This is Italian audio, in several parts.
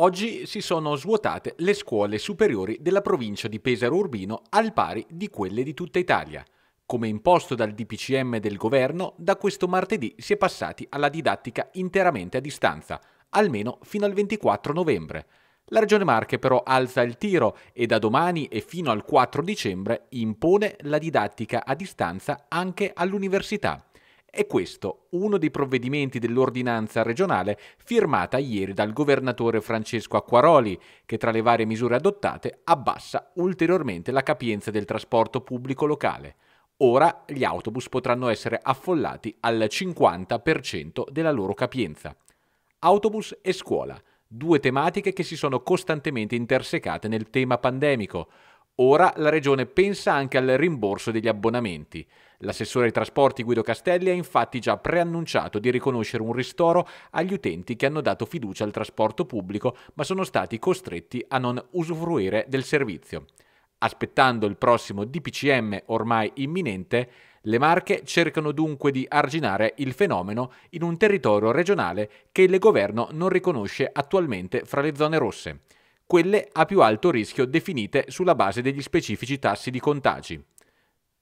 Oggi si sono svuotate le scuole superiori della provincia di Pesaro Urbino al pari di quelle di tutta Italia. Come imposto dal DPCM del governo, da questo martedì si è passati alla didattica interamente a distanza, almeno fino al 24 novembre. La Regione Marche però alza il tiro e da domani e fino al 4 dicembre impone la didattica a distanza anche all'università. È questo uno dei provvedimenti dell'ordinanza regionale firmata ieri dal governatore Francesco Acquaroli, che tra le varie misure adottate abbassa ulteriormente la capienza del trasporto pubblico locale. Ora gli autobus potranno essere affollati al 50% della loro capienza. Autobus e scuola, due tematiche che si sono costantemente intersecate nel tema pandemico, Ora la Regione pensa anche al rimborso degli abbonamenti. L'assessore ai trasporti Guido Castelli ha infatti già preannunciato di riconoscere un ristoro agli utenti che hanno dato fiducia al trasporto pubblico ma sono stati costretti a non usufruire del servizio. Aspettando il prossimo DPCM ormai imminente, le Marche cercano dunque di arginare il fenomeno in un territorio regionale che il governo non riconosce attualmente fra le zone rosse quelle a più alto rischio definite sulla base degli specifici tassi di contagi.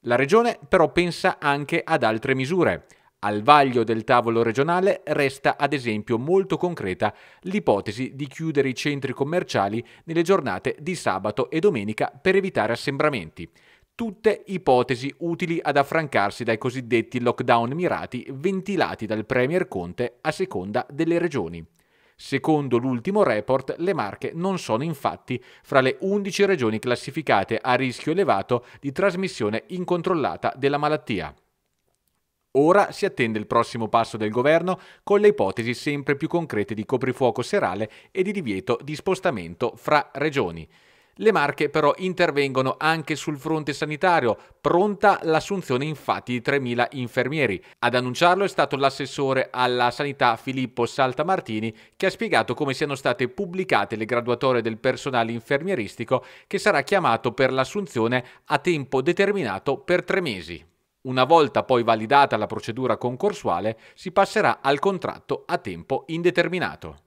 La Regione però pensa anche ad altre misure. Al vaglio del tavolo regionale resta ad esempio molto concreta l'ipotesi di chiudere i centri commerciali nelle giornate di sabato e domenica per evitare assembramenti. Tutte ipotesi utili ad affrancarsi dai cosiddetti lockdown mirati ventilati dal Premier Conte a seconda delle regioni. Secondo l'ultimo report, le Marche non sono infatti fra le 11 regioni classificate a rischio elevato di trasmissione incontrollata della malattia. Ora si attende il prossimo passo del governo con le ipotesi sempre più concrete di coprifuoco serale e di divieto di spostamento fra regioni. Le Marche però intervengono anche sul fronte sanitario, pronta l'assunzione infatti di 3.000 infermieri. Ad annunciarlo è stato l'assessore alla sanità Filippo Saltamartini che ha spiegato come siano state pubblicate le graduatorie del personale infermieristico che sarà chiamato per l'assunzione a tempo determinato per tre mesi. Una volta poi validata la procedura concorsuale si passerà al contratto a tempo indeterminato.